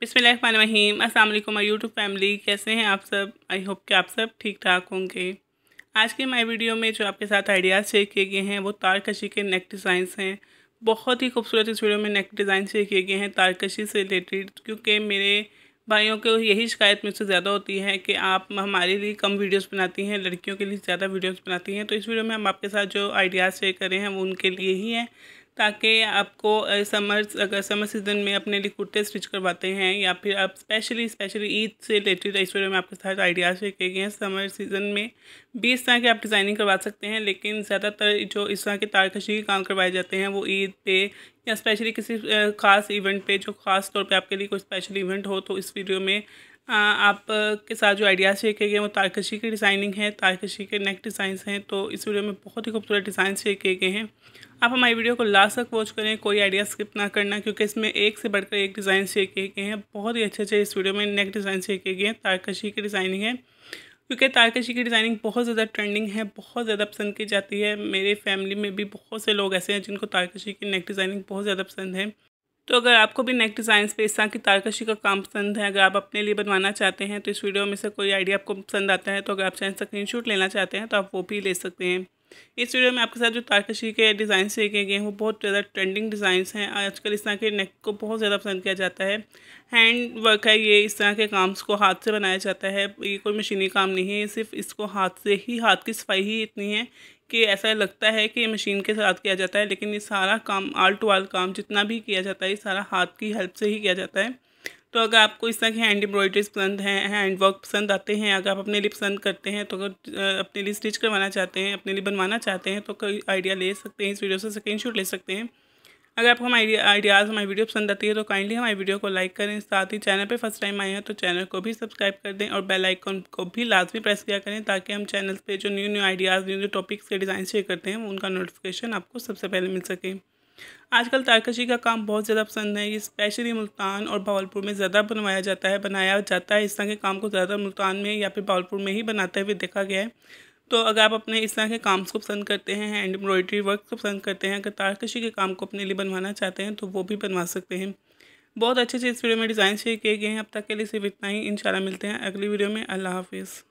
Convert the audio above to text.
बिसमीम अस्सलाम वालेकुम माय यूट्यूब फैमिली कैसे हैं आप सब आई होप कि आप सब ठीक ठाक होंगे आज के माय वीडियो में जो आपके साथ आइडियाज़ शेयर किए गए हैं वो तारकशी के नेक डिज़ाइंस हैं बहुत ही खूबसूरत इस वीडियो में नेक डिज़ाइन शेयर किए गए हैं तारकशी से रिलेटेड क्योंकि मेरे भाइयों को यही शिकायत मुझसे ज़्यादा होती है कि आप हमारे लिए कम वीडियोज़ बनाती हैं लड़कियों के लिए ज़्यादा वीडियोज़ बनाती हैं तो इस वीडियो में हम आपके साथ जो आइडियाज़ शेयर करें हैं वो उनके लिए ही हैं ताकि आपको समर अगर समर सीज़न में अपने लिए कुर्ते स्टिच करवाते हैं या फिर आप स्पेशली स्पेशली ईद से रिलेटेड इस वीडियो में आपके साथ आइडियाज़ शेयर किए गए हैं समर सीज़न में भी इस तरह के आप डिज़ाइनिंग करवा सकते हैं लेकिन ज़्यादातर जो इस तरह के तारकशी के काम करवाए जाते हैं वो ईद पे या स्पेशली किसी ख़ास इवेंट पे जो ख़ास तौर पे आपके लिए कोई स्पेशल इवेंट हो तो इस वीडियो में आपके साथ जो आइडियाज़ शेयर किए गए वो तारकशी की डिज़ाइनिंग है तारकशी के नेक डिज़ाइंस हैं तो इस वीडियो में बहुत ही खूबसूरत डिज़ाइन शेयर किए गए हैं आप हमारी वीडियो को लास्ट तक वॉच करें कोई आइडिया स्किप ना करना क्योंकि इसमें एक से बढ़कर एक डिज़ाइन शेयर किए गए हैं बहुत ही अच्छे अच्छे इस वीडियो में नेक डिज़ाइन शेयर किए गए हैं तारकशी की डिज़ाइनिंग है क्योंकि तारकशी की डिज़ाइनिंग बहुत ज़्यादा ट्रेंडिंग है बहुत ज़्यादा पसंद की जाती है मेरे फैमिली में भी बहुत से लोग ऐसे हैं जिनको तारकशी की नेक डिज़ाइनिंग बहुत ज़्यादा पसंद है तो अगर आपको भी नेक डिज़ाइन पे इस तरह की तारकशी का काम पसंद है अगर आप अपने लिए बनवाना चाहते हैं तो इस वीडियो में से कोई आइडिया आपको पसंद आता है तो अगर आप चाहें स्क्रीन लेना चाहते हैं तो आप वो भी ले सकते हैं इस वीडियो में आपके साथ जो तारकशी के डिज़ाइन देखे गए हैं वो बहुत ज़्यादा ट्रेंडिंग डिज़ाइंस हैं आजकल इस तरह के नेक को बहुत ज़्यादा पसंद किया जाता है हैंड वर्क है ये इस तरह के काम को हाथ से बनाया जाता है ये कोई मशीनी काम नहीं है सिर्फ इसको हाथ से ही हाथ की सफाई ही इतनी है कि ऐसा लगता है कि मशीन के साथ किया जाता है लेकिन ये सारा काम आल टू आल काम जितना भी किया जाता है ये सारा हाथ की हेल्प से ही किया जाता है तो अगर आपको इस तरह के हैंड एम्ब्रॉयडरीज पसंद हैं हैंड वर्क पसंद आते हैं अगर आप अपने लिए पसंद करते हैं तो अगर अपने लिए स्टिच करवाना चाहते हैं अपने लिए बनवाना चाहते हैं तो कोई आइडिया ले सकते हैं इस वीडियो से स्क्रीन ले सकते हैं अगर आपको हमारी आइडियाज़ हमारी वीडियो पसंद आती है तो काइंडली हमारी वीडियो को लाइक करें साथ ही चैनल पे फर्स्ट टाइम आए हैं तो चैनल को भी सब्सक्राइब कर दें और बेल आइकॉन को भी लाजमी प्रेस किया करें ताकि हम चैनल पे जो new new ideas new new topics के डिज़ाइन शेयर करते हैं उनका नोटिफिकेशन आपको सबसे पहले मिल सके आजकल तारकशी का काम बहुत ज़्यादा पसंद है ये स्पेशली मुल्तान और भावलपुर में ज़्यादा बनवाया जाता है बनाया जाता है इस तरह के काम को ज़्यादा मुल्तान में या फिर भावलपुर में ही बनाते हुए देखा गया है तो अगर आप अपने इस तरह के काम को पसंद करते हैं हैंड एम्ब्रॉयड्री वर्क को पसंद करते हैं अगर तारकशी के काम को अपने लिए बनवाना चाहते हैं तो वो भी बनवा सकते हैं बहुत अच्छे अच्छे इस वीडियो में डिज़ाइन शेयर किए गए हैं अब तक के लिए सिर्फ इतना ही इन मिलते हैं अगली वीडियो में अल्लाह हाफिज़